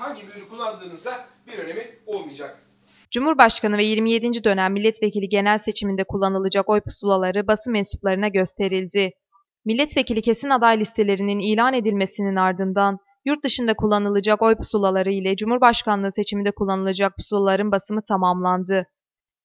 hangi mührü kullandığınızda bir önemi olmayacak. Cumhurbaşkanı ve 27. dönem milletvekili genel seçiminde kullanılacak oy pusulaları basın mensuplarına gösterildi. Milletvekili kesin aday listelerinin ilan edilmesinin ardından yurt dışında kullanılacak oy pusulaları ile Cumhurbaşkanlığı seçiminde kullanılacak pusulaların basımı tamamlandı.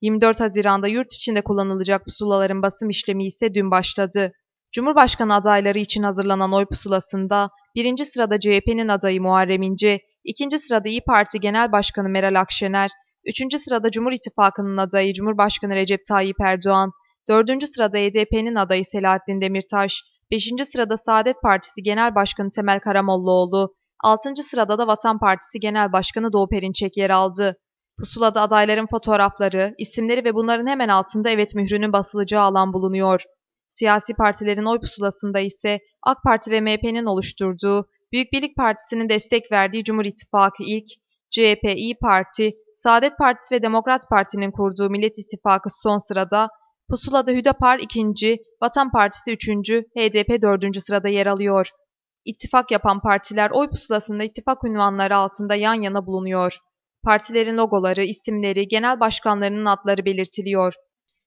24 Haziran'da yurt içinde kullanılacak pusulaların basım işlemi ise dün başladı. Cumhurbaşkanı adayları için hazırlanan oy pusulasında birinci sırada CHP'nin adayı Muharrem İnce, İkinci sırada İyi Parti Genel Başkanı Meral Akşener, üçüncü sırada Cumhur İttifakı'nın adayı Cumhurbaşkanı Recep Tayyip Erdoğan, dördüncü sırada HDP'nin e adayı Selahattin Demirtaş, beşinci sırada Saadet Partisi Genel Başkanı Temel Karamollaoğlu, altıncı sırada da Vatan Partisi Genel Başkanı Doğu Perinçek yer aldı. Pusulada adayların fotoğrafları, isimleri ve bunların hemen altında evet mührünün basılacağı alan bulunuyor. Siyasi partilerin oy pusulasında ise AK Parti ve MHP'nin oluşturduğu Büyük Birlik Partisi'nin destek verdiği Cumhur İttifakı ilk, CHP, İyi Parti, Saadet Partisi ve Demokrat Parti'nin kurduğu Millet İttifakı son sırada, Pusula'da Hüdapar ikinci, Vatan Partisi üçüncü, HDP dördüncü sırada yer alıyor. İttifak yapan partiler oy pusulasında ittifak ünvanları altında yan yana bulunuyor. Partilerin logoları, isimleri, genel başkanlarının adları belirtiliyor.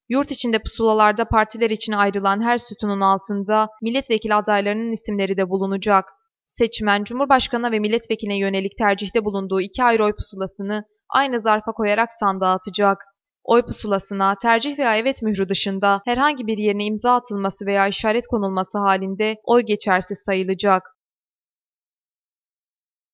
Yurt içinde pusulalarda partiler için ayrılan her sütunun altında milletvekili adaylarının isimleri de bulunacak. Seçmen, Cumhurbaşkanına ve milletvekiline yönelik tercihte bulunduğu iki ayrı oy pusulasını aynı zarfa koyarak sandığa atacak. Oy pusulasına tercih veya evet mührü dışında herhangi bir yerine imza atılması veya işaret konulması halinde oy geçersiz sayılacak.